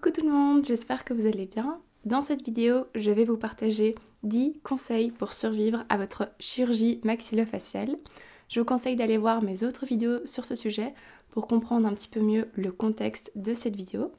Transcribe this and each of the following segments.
Coucou tout le monde, j'espère que vous allez bien. Dans cette vidéo, je vais vous partager 10 conseils pour survivre à votre chirurgie maxillofaciale. Je vous conseille d'aller voir mes autres vidéos sur ce sujet pour comprendre un petit peu mieux le contexte de cette vidéo.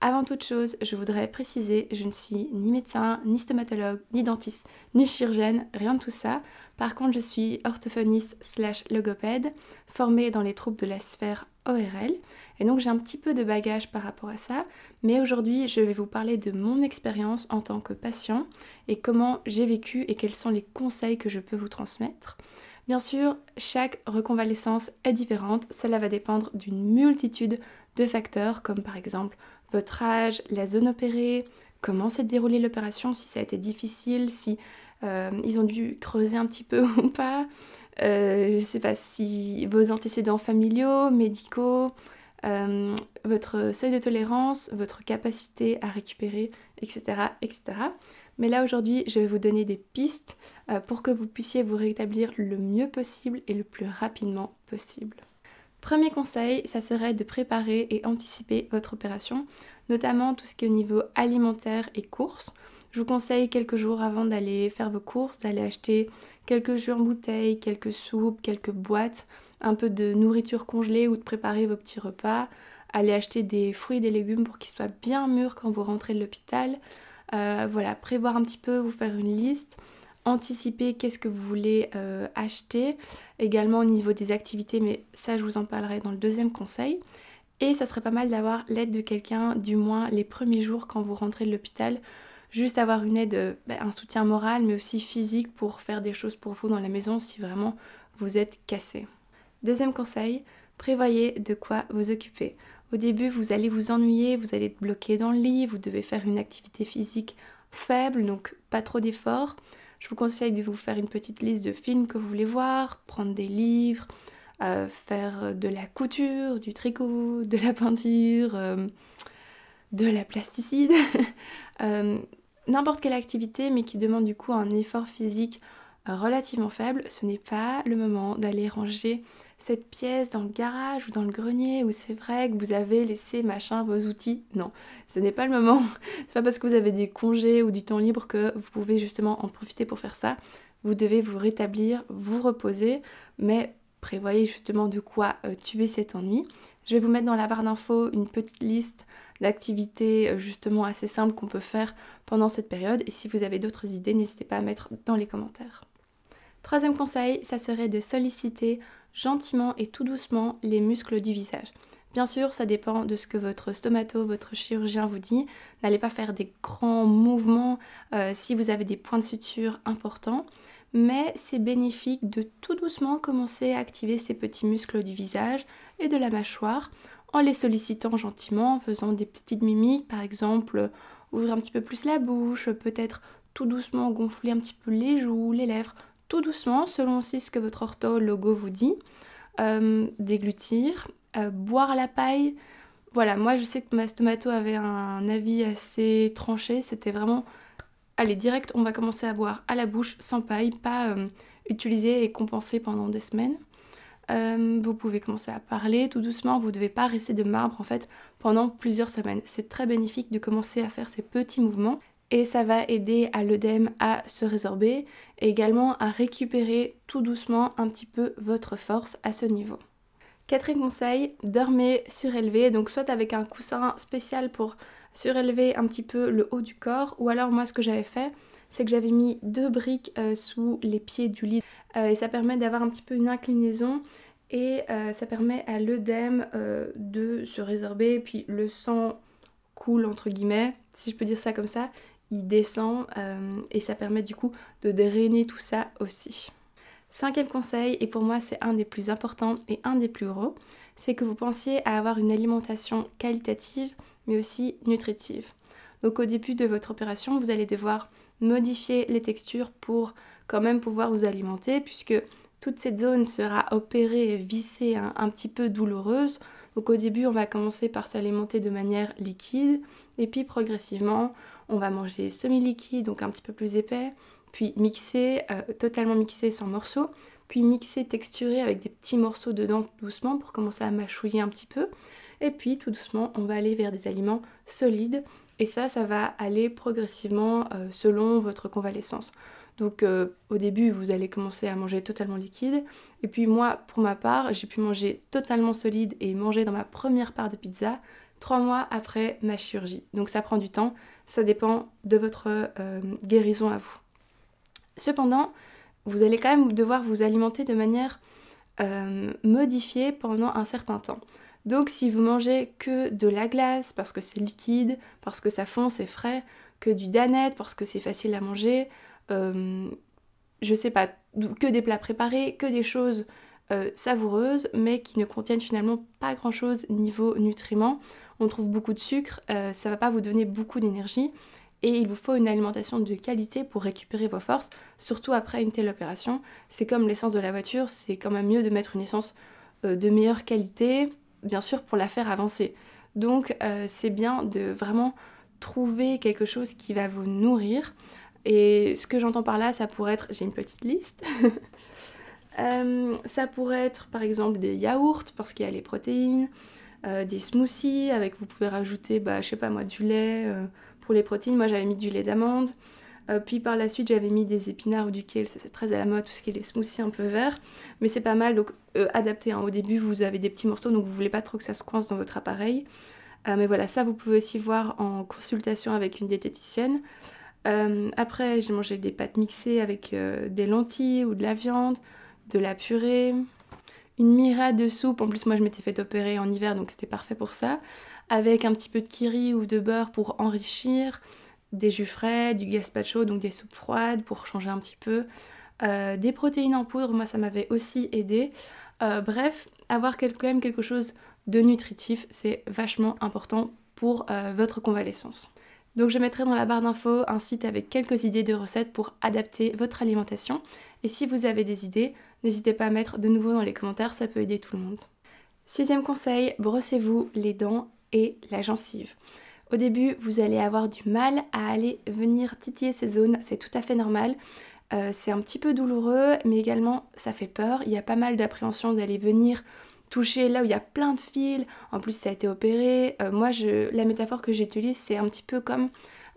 Avant toute chose, je voudrais préciser, je ne suis ni médecin, ni stomatologue, ni dentiste, ni chirurgienne, rien de tout ça. Par contre, je suis orthophoniste slash logopède, formée dans les troubles de la sphère ORL. Et donc j'ai un petit peu de bagage par rapport à ça, mais aujourd'hui je vais vous parler de mon expérience en tant que patient et comment j'ai vécu et quels sont les conseils que je peux vous transmettre. Bien sûr, chaque reconvalescence est différente, cela va dépendre d'une multitude de facteurs comme par exemple votre âge, la zone opérée, comment s'est déroulée l'opération, si ça a été difficile, si euh, ils ont dû creuser un petit peu ou pas, euh, je ne sais pas si vos antécédents familiaux, médicaux, euh, votre seuil de tolérance, votre capacité à récupérer, etc. etc. Mais là aujourd'hui, je vais vous donner des pistes euh, pour que vous puissiez vous rétablir le mieux possible et le plus rapidement possible. Premier conseil, ça serait de préparer et anticiper votre opération, notamment tout ce qui est au niveau alimentaire et courses. Je vous conseille quelques jours avant d'aller faire vos courses, d'aller acheter quelques jus en bouteille, quelques soupes, quelques boîtes, un peu de nourriture congelée ou de préparer vos petits repas, aller acheter des fruits et des légumes pour qu'ils soient bien mûrs quand vous rentrez de l'hôpital. Euh, voilà, prévoir un petit peu, vous faire une liste, anticiper qu'est-ce que vous voulez euh, acheter, également au niveau des activités, mais ça je vous en parlerai dans le deuxième conseil. Et ça serait pas mal d'avoir l'aide de quelqu'un, du moins les premiers jours quand vous rentrez de l'hôpital, juste avoir une aide, euh, bah, un soutien moral, mais aussi physique pour faire des choses pour vous dans la maison si vraiment vous êtes cassé. Deuxième conseil, prévoyez de quoi vous occuper. Au début, vous allez vous ennuyer, vous allez être bloqué dans le lit, vous devez faire une activité physique faible, donc pas trop d'efforts. Je vous conseille de vous faire une petite liste de films que vous voulez voir, prendre des livres, euh, faire de la couture, du tricot, de la peinture, euh, de la plasticide. n'importe quelle activité, mais qui demande du coup un effort physique euh, relativement faible, ce n'est pas le moment d'aller ranger cette pièce dans le garage ou dans le grenier où c'est vrai que vous avez laissé machin vos outils. Non, ce n'est pas le moment. C'est pas parce que vous avez des congés ou du temps libre que vous pouvez justement en profiter pour faire ça. Vous devez vous rétablir, vous reposer, mais prévoyez justement de quoi euh, tuer cet ennui je vais vous mettre dans la barre d'infos une petite liste d'activités euh, justement assez simples qu'on peut faire pendant cette période. Et si vous avez d'autres idées, n'hésitez pas à mettre dans les commentaires. Troisième conseil, ça serait de solliciter gentiment et tout doucement les muscles du visage. Bien sûr, ça dépend de ce que votre stomato, votre chirurgien vous dit. N'allez pas faire des grands mouvements euh, si vous avez des points de suture importants mais c'est bénéfique de tout doucement commencer à activer ces petits muscles du visage et de la mâchoire en les sollicitant gentiment, en faisant des petites mimiques, par exemple ouvrir un petit peu plus la bouche, peut-être tout doucement gonfler un petit peu les joues, les lèvres, tout doucement, selon aussi ce que votre ortho logo vous dit, euh, déglutir, euh, boire la paille. Voilà, moi je sais que ma stomato avait un avis assez tranché, c'était vraiment allez, direct, on va commencer à boire à la bouche, sans paille, pas euh, utiliser et compenser pendant des semaines. Euh, vous pouvez commencer à parler tout doucement, vous ne devez pas rester de marbre en fait pendant plusieurs semaines. C'est très bénéfique de commencer à faire ces petits mouvements et ça va aider à l'œdème à se résorber et également à récupérer tout doucement un petit peu votre force à ce niveau. Quatrième conseil, dormez surélevé, donc soit avec un coussin spécial pour surélever un petit peu le haut du corps. Ou alors moi ce que j'avais fait, c'est que j'avais mis deux briques euh, sous les pieds du lit. Euh, et ça permet d'avoir un petit peu une inclinaison et euh, ça permet à l'œdème de se résorber. Et puis le sang coule entre guillemets, si je peux dire ça comme ça. Il descend et ça permet du coup de drainer tout ça aussi. Cinquième conseil, et pour moi c'est un des plus importants et un des plus gros, c'est que vous pensiez à avoir une alimentation qualitative mais aussi nutritive. Donc au début de votre opération, vous allez devoir modifier les textures pour quand même pouvoir vous alimenter, puisque toute cette zone sera opérée et vissée un petit peu douloureuse. Donc au début, on va commencer par s'alimenter de manière liquide, et puis progressivement, on va manger semi-liquide, donc un petit peu plus épais, puis mixer, euh, totalement mixer sans morceaux, puis mixer, texturer avec des petits morceaux dedans doucement pour commencer à mâchouiller un petit peu. Et puis tout doucement, on va aller vers des aliments solides. Et ça, ça va aller progressivement euh, selon votre convalescence. Donc euh, au début, vous allez commencer à manger totalement liquide. Et puis moi, pour ma part, j'ai pu manger totalement solide et manger dans ma première part de pizza trois mois après ma chirurgie. Donc ça prend du temps, ça dépend de votre euh, guérison à vous. Cependant, vous allez quand même devoir vous alimenter de manière modifiée pendant un certain temps. Donc si vous mangez que de la glace parce que c'est liquide, parce que ça fond, c'est frais, que du danette parce que c'est facile à manger, je euh, je sais pas, que des plats préparés, que des choses euh, savoureuses mais qui ne contiennent finalement pas grand chose niveau nutriments, on trouve beaucoup de sucre, ça euh, ça va pas vous donner beaucoup d'énergie et il vous faut une alimentation de qualité pour récupérer vos forces, surtout après une telle opération. C'est comme l'essence de la voiture, c'est quand même mieux de mettre une essence de meilleure qualité, bien sûr, pour la faire avancer. Donc, euh, c'est bien de vraiment trouver quelque chose qui va vous nourrir. Et ce que j'entends par là, ça pourrait être, j'ai une petite liste, euh, ça pourrait être par exemple des yaourts parce qu'il y a les protéines, euh, des smoothies avec, vous pouvez rajouter, bah, je sais pas moi, du lait pour les protéines. Moi, j'avais mis du lait d'amande. Euh, puis par la suite, j'avais mis des épinards ou du kale, ça c'est très à la mode, tout ce qui est les smoothies un peu verts. Mais c'est pas mal, donc euh, adapté. Hein. Au début, vous avez des petits morceaux, donc vous voulez pas trop que ça se coince dans votre appareil. Euh, mais voilà, ça vous pouvez aussi voir en consultation avec une diététicienne. après, j'ai mangé des pâtes mixées avec des lentilles ou de la viande, de la purée, une mirade de soupe. En plus, moi, je m'étais fait opérer en hiver, donc c'était parfait pour ça. Avec un petit peu de kiri ou de beurre pour enrichir des jus frais, du gazpacho, donc des soupes froides pour changer un petit peu, euh, des protéines en poudre, moi ça m'avait aussi aidé. Euh, bref, avoir quand même quelque chose de nutritif, c'est vachement important pour euh, votre convalescence. Donc je mettrai dans la barre d'infos un site avec quelques idées de recettes pour adapter votre alimentation. Et si vous avez des idées, n'hésitez pas à mettre de nouveau dans les commentaires, ça peut aider tout le monde. Sixième conseil, brossez-vous les dents et la gencive. Au début, vous allez avoir du mal à aller venir titiller ces zones, c'est tout à fait normal. Euh, c'est un petit peu douloureux, mais également ça fait peur. Il y a pas mal d'appréhension d'aller venir toucher là où il y a plein de fils. En plus, ça a été opéré. Euh, moi, je, la métaphore que j'utilise, c'est un petit peu comme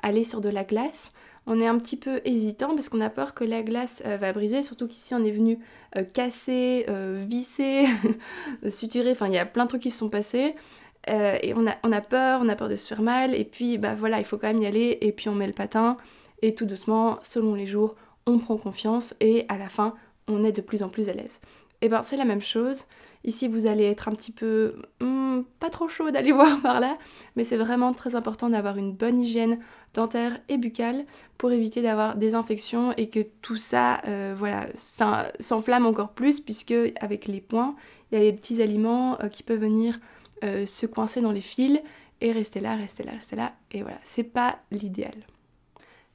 aller sur de la glace. On est un petit peu hésitant parce qu'on a peur que la glace euh, va briser, surtout qu'ici on est venu casser, visser, suturer, enfin il y a plein de trucs qui se sont passés. Euh, et on a, peur, on a peur de se faire mal, et puis bah voilà, il faut quand même y aller, et puis on met le patin, et tout doucement, selon les jours, on prend confiance, et à la fin, on est de plus en plus à l'aise. Et eh ben c'est la même chose. Ici, vous allez être un petit peu hmm, pas trop chaud d'aller voir par là, mais c'est vraiment très important d'avoir une bonne hygiène dentaire et buccale pour éviter d'avoir des infections et que tout ça, euh, voilà, s'enflamme encore plus puisque avec les points, il y a les petits aliments euh, qui peuvent venir euh, se coincer dans les fils et rester là, rester là, rester là. Et voilà, c'est pas l'idéal.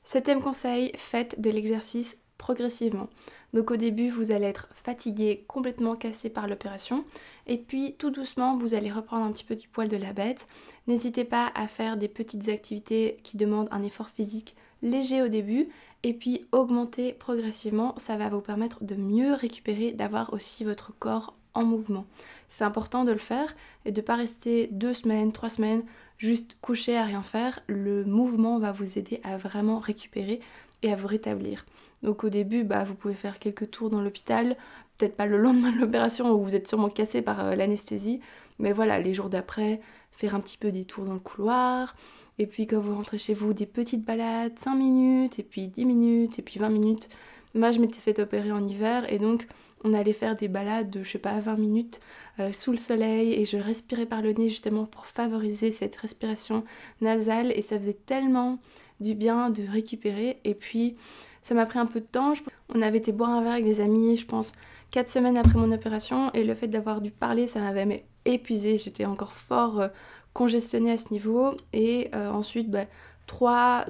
Septième conseil, faites de l'exercice progressivement. Donc au début, vous allez être fatigué, complètement cassé par l'opération, et puis tout doucement, vous allez reprendre un petit peu du poil de la bête. N'hésitez pas à faire des petites activités qui demandent un effort physique léger au début, et puis augmenter progressivement, ça va vous permettre de mieux récupérer, d'avoir aussi votre corps en mouvement c'est important de le faire et de ne pas rester deux semaines, trois semaines juste couché à rien faire. Le mouvement va vous aider à vraiment récupérer et à vous rétablir. Donc au début, bah, vous pouvez faire quelques tours dans l'hôpital, peut-être pas le lendemain de l'opération où vous êtes sûrement cassé par euh, l'anesthésie, mais voilà, les jours d'après, faire un petit peu des tours dans le couloir, et puis quand vous rentrez chez vous, des petites balades, 5 minutes, et puis 10 minutes, et puis 20 minutes. Moi, je m'étais fait opérer en hiver, et donc on allait faire des balades, je sais pas, 20 minutes euh, sous le soleil et je respirais par le nez justement pour favoriser cette respiration nasale et ça faisait tellement du bien de récupérer et puis ça m'a pris un peu de temps. On avait été boire un verre avec des amis, je pense, 4 semaines après mon opération et le fait d'avoir dû parler, ça m'avait épuisé. j'étais encore fort euh, congestionnée à ce niveau et euh, ensuite, bah, trois,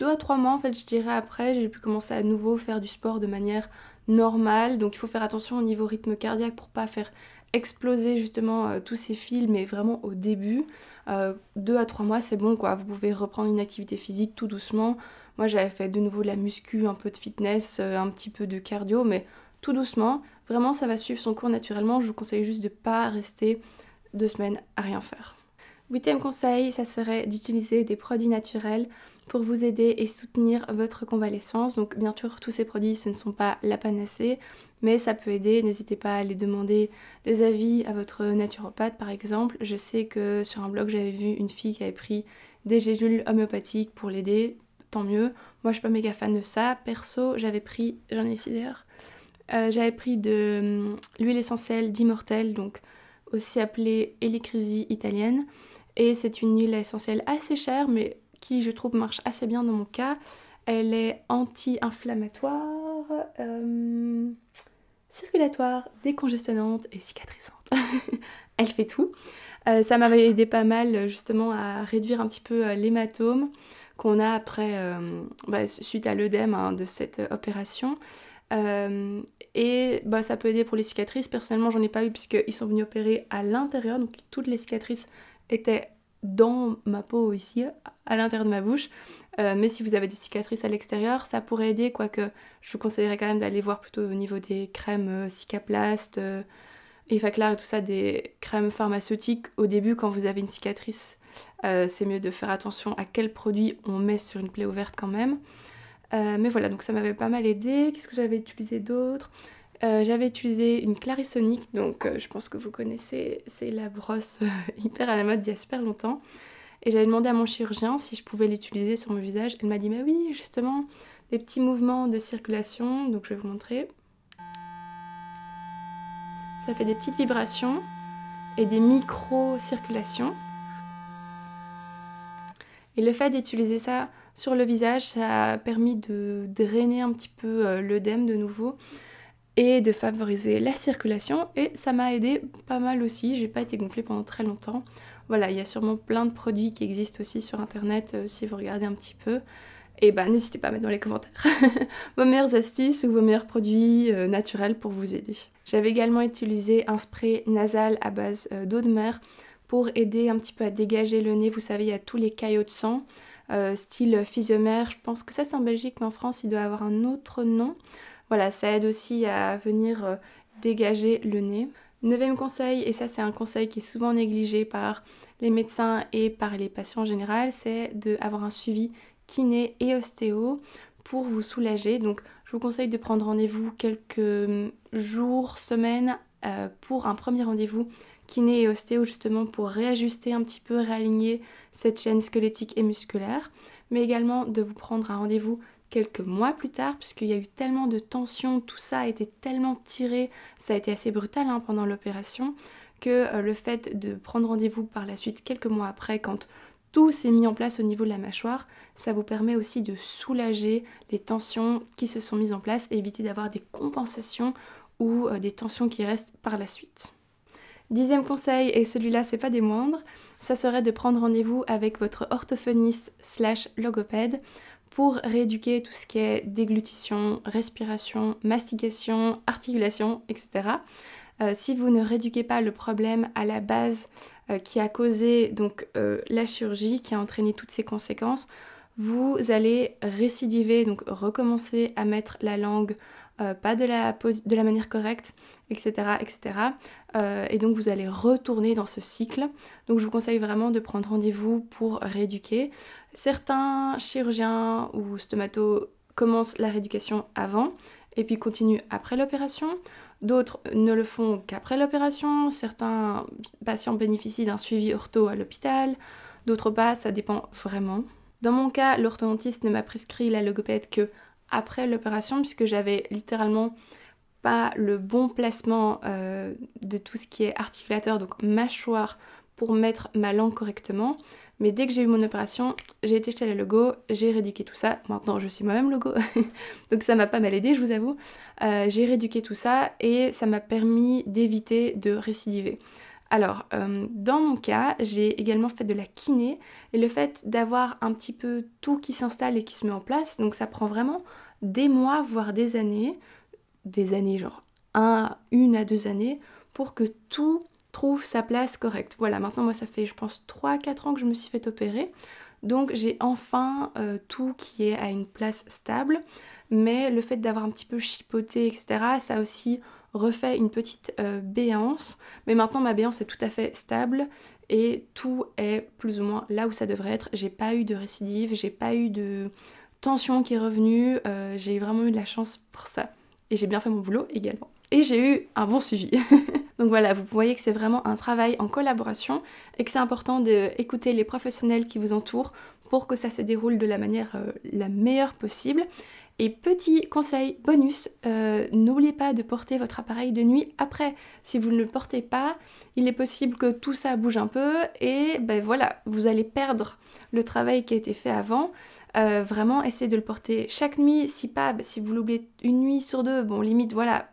à 3 mois en fait je dirais après j'ai pu commencer à nouveau faire du sport de manière normal. Donc il faut faire attention au niveau rythme cardiaque pour pas faire exploser justement euh, tous ces fils, mais vraiment au début. Euh, deux à trois mois, c'est bon quoi. Vous pouvez reprendre une activité physique tout doucement. Moi, j'avais fait de nouveau de la muscu, un peu de fitness, euh, un petit peu de cardio, mais tout doucement. Vraiment, ça va suivre son cours naturellement. Je vous conseille juste de pas rester deux semaines à rien faire. Huitième conseil, ça serait d'utiliser des produits naturels pour vous aider et soutenir votre convalescence. Donc bien sûr, tous ces produits, ce ne sont pas la panacée, mais ça peut aider. N'hésitez pas à aller demander des avis à votre naturopathe, par exemple. Je sais que sur un blog, j'avais vu une fille qui avait pris des gélules homéopathiques pour l'aider. Tant mieux. Moi, je suis pas méga fan de ça. Perso, j'avais pris, j'en ai ici d'ailleurs, euh, j'avais pris de hum, l'huile essentielle d'immortel, donc aussi appelée Elecrisi italienne. Et c'est une huile essentielle assez chère, mais qui je trouve marche assez bien dans mon cas. Elle est anti-inflammatoire, euh, circulatoire, décongestionnante et cicatrisante. Elle fait tout. Euh, ça m'avait aidé pas mal justement à réduire un petit peu euh, l'hématome qu'on a après, bah, suite à l'œdème hein, de cette opération. et bah, ça peut aider pour les cicatrices. Personnellement, j'en ai pas eu puisqu'ils sont venus opérer à l'intérieur, donc toutes les cicatrices étaient dans ma peau ici, à l'intérieur de ma bouche. Euh, mais si vous avez des cicatrices à l'extérieur, ça pourrait aider, quoique je vous conseillerais quand même d'aller voir plutôt au niveau des crèmes euh, Cicaplast, Effaclar euh, et tout ça, des crèmes pharmaceutiques au début quand vous avez une cicatrice. c'est mieux de faire attention à quel produit on met sur une plaie ouverte quand même. mais voilà, donc ça m'avait pas mal aidé. Qu'est-ce que j'avais utilisé d'autre euh, j'avais utilisé une Clarisonic, donc euh, je pense que vous connaissez, c'est la brosse euh, hyper à la mode il y a super longtemps. Et j'avais demandé à mon chirurgien si je pouvais l'utiliser sur mon visage. Elle m'a dit, mais oui, justement, les petits mouvements de circulation, donc je vais vous montrer. Ça fait des petites vibrations et des micro-circulations. Et le fait d'utiliser ça sur le visage, ça a permis de drainer un petit peu l'œdème de nouveau et de favoriser la circulation et ça m'a aidé pas mal aussi, j'ai pas été gonflée pendant très longtemps. Voilà, il y a sûrement plein de produits qui existent aussi sur internet euh, si vous regardez un petit peu. Et eh bah, ben, n'hésitez pas à mettre dans les commentaires vos meilleures astuces ou vos meilleurs produits euh, naturels pour vous aider. J'avais également utilisé un spray nasal à base euh, d'eau de mer pour aider un petit peu à dégager le nez. Vous savez, il y a tous les caillots de sang, style physiomère. Je pense que ça c'est en Belgique, mais en France il doit avoir un autre nom. Voilà, ça aide aussi à venir euh, dégager le nez. Neuvième conseil, et ça c'est un conseil qui est souvent négligé par les médecins et par les patients en général, c'est d'avoir un suivi kiné et ostéo pour vous soulager. Donc je vous conseille de prendre rendez-vous quelques mm, jours, semaines euh, pour un premier rendez-vous kiné et ostéo justement pour réajuster un petit peu, réaligner cette chaîne squelettique et musculaire, mais également de vous prendre un rendez-vous quelques mois plus tard, puisqu'il y a eu tellement de tensions, tout ça a été tellement tiré, ça a été assez brutal hein, pendant l'opération, que euh, le fait de prendre rendez-vous par la suite quelques mois après, quand tout s'est mis en place au niveau de la mâchoire, ça vous permet aussi de soulager les tensions qui se sont mises en place et éviter d'avoir des compensations ou euh, des tensions qui restent par la suite. Dixième conseil, et celui-là c'est pas des moindres, ça serait de prendre rendez-vous avec votre orthophoniste slash logopède pour rééduquer tout ce qui est déglutition, respiration, mastication, articulation, etc. Euh, si vous ne rééduquez pas le problème à la base euh, qui a causé donc euh, la chirurgie, qui a entraîné toutes ces conséquences, vous allez récidiver, donc recommencer à mettre la langue pas de la manière correcte, etc. etc. Euh, et donc vous allez retourner dans ce cycle. Donc je vous conseille vraiment de prendre rendez-vous pour rééduquer. Certains chirurgiens ou stomatos commencent la rééducation avant et puis continuent après l'opération. D'autres ne le font qu'après l'opération. Certains patients bénéficient d'un suivi ortho à l'hôpital. D'autres pas, ça dépend vraiment. Dans mon cas, l'orthodontiste ne m'a prescrit la logopède que après l'opération puisque j'avais littéralement le bon placement euh, de tout ce qui est articulateur, donc mâchoire, pour mettre ma langue correctement. Mais dès que j'ai eu mon opération, j'ai été chez le logo, j'ai rééduqué tout ça. Maintenant, je suis moi-même logo, donc ça m'a pas mal aidé, je vous avoue. Euh, j'ai rééduqué tout ça et ça m'a permis d'éviter de récidiver. Alors, euh, dans mon cas, j'ai également fait de la kiné et le fait d'avoir un petit peu tout qui s'installe et qui se met en place, donc ça prend vraiment des mois, voire des années, des années, genre 1, une à deux années, pour que tout trouve sa place correcte. Voilà, maintenant moi ça fait je pense 3-4 ans que je me suis fait opérer. Donc j'ai enfin euh, tout qui est à une place stable. Mais le fait d'avoir un petit peu chipoté, etc., ça aussi refait une petite euh, béance. Mais maintenant ma béance est tout à fait stable et tout est plus ou moins là où ça devrait être. J'ai pas eu de récidive, j'ai pas eu de tension qui est revenue, euh, j'ai vraiment eu de la chance pour ça et j'ai bien fait mon boulot également. Et j'ai eu un bon suivi. Donc voilà, vous voyez que c'est vraiment un travail en collaboration et que c'est important d'écouter les professionnels qui vous entourent pour que ça se déroule de la manière euh, la meilleure possible. Et petit conseil bonus, euh, n'oubliez pas de porter votre appareil de nuit après. Si vous ne le portez pas, il est possible que tout ça bouge un peu et ben voilà, vous allez perdre le travail qui a été fait avant. Euh, vraiment, essayez de le porter chaque nuit. Si pas, bah, si vous l'oubliez une nuit sur deux, bon, limite, voilà.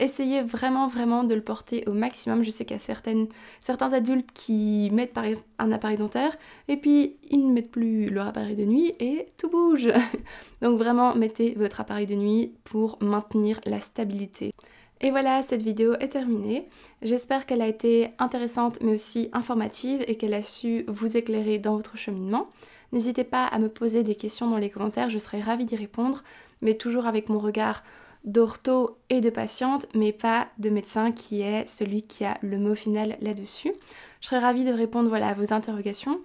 Essayez vraiment, vraiment de le porter au maximum. Je sais qu'il y a certains adultes qui mettent par exemple un appareil dentaire et puis ils ne mettent plus leur appareil de nuit et tout bouge. Donc vraiment, mettez votre appareil de nuit pour maintenir la stabilité. Et voilà, cette vidéo est terminée. J'espère qu'elle a été intéressante mais aussi informative et qu'elle a su vous éclairer dans votre cheminement. N'hésitez pas à me poser des questions dans les commentaires, je serai ravie d'y répondre, mais toujours avec mon regard d'ortho et de patiente, mais pas de médecin qui est celui qui a le mot final là-dessus. Je serai ravie de répondre voilà, à vos interrogations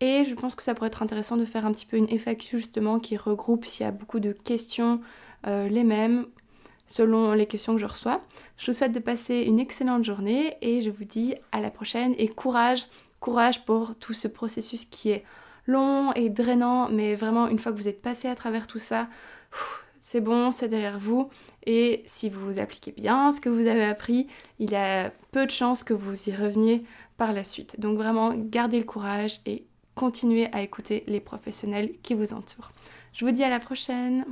et je pense que ça pourrait être intéressant de faire un petit peu une FAQ justement qui regroupe s'il y a beaucoup de questions euh, les mêmes selon les questions que je reçois. Je vous souhaite de passer une excellente journée et je vous dis à la prochaine et courage, courage pour tout ce processus qui est long et drainant, mais vraiment une fois que vous êtes passé à travers tout ça, c'est bon, c'est derrière vous. Et si vous appliquez bien ce que vous avez appris, il y a peu de chances que vous y reveniez par la suite. Donc vraiment, gardez le courage et continuez à écouter les professionnels qui vous entourent. Je vous dis à la prochaine